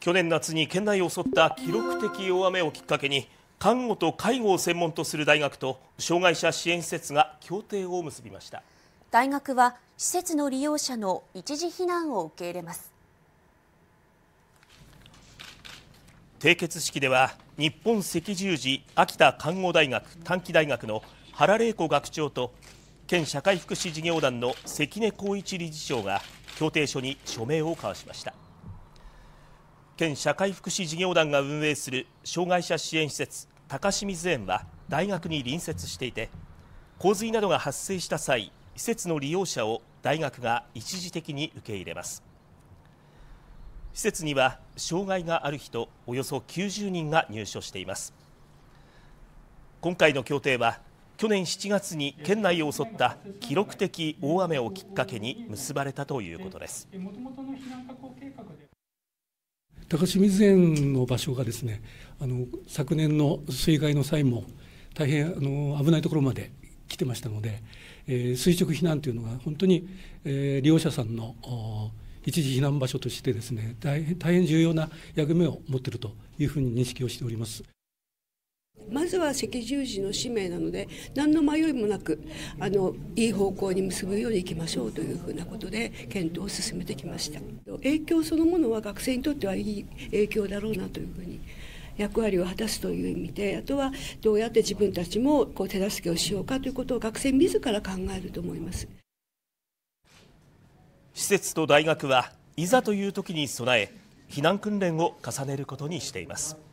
去年夏に県内を襲った記録的大雨をきっかけに看護と介護を専門とする大学と障害者支援施設が協定を結びました大学は施設の利用者の一時避難を受け入れます締結式では日本赤十字秋田看護大学短期大学の原玲子学長と県社会福祉事業団の関根浩一理事長が協定書に署名を交わしました県社会福祉事業団が運営する障害者支援施設高清水園は大学に隣接していて洪水などが発生した際施設の利用者を大学が一時的に受け入れます施設には障害がある人およそ90人が入所しています今回の協定は去年7月に県内を襲った記録的大雨をきっかけに結ばれたということです高清水園の場所がですねあの昨年の水害の際も大変あの危ないところまで来てましたので、えー、垂直避難というのが本当に、えー、利用者さんの一時避難場所としてですね大変重要な役目を持っているというふうに認識をしております。まずは赤十字の使命なので何の迷いもなくあのいい方向に結ぶようにいきましょうというふうなことで検討を進めてきました影響そのものは学生にとってはいい影響だろうなというふうに役割を果たすという意味であとはどうやって自分たちもこう手助けをしようかということを学生自ら考えると思います施設と大学はいざという時に備え避難訓練を重ねることにしています。